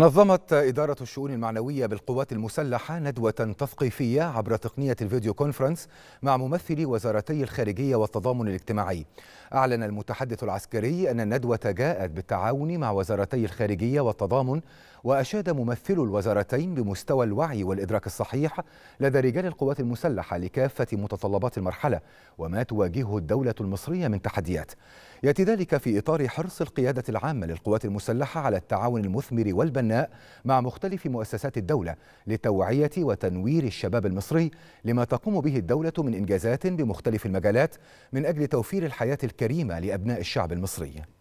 نظمت إدارة الشؤون المعنوية بالقوات المسلحة ندوة تثقيفية عبر تقنية الفيديو كونفرنس مع ممثلي وزارتي الخارجية والتضامن الاجتماعي. أعلن المتحدث العسكري أن الندوة جاءت بالتعاون مع وزارتي الخارجية والتضامن وأشاد ممثل الوزارتين بمستوى الوعي والإدراك الصحيح لدى رجال القوات المسلحة لكافة متطلبات المرحلة وما تواجهه الدولة المصرية من تحديات. يأتي ذلك في إطار حرص القيادة العامة للقوات المسلحة على التعاون المثمر والبناء المهناء مع مختلف مؤسسات الدولة لتوعية وتنوير الشباب المصري لما تقوم به الدولة من إنجازات بمختلف المجالات من أجل توفير الحياة الكريمة لأبناء الشعب المصري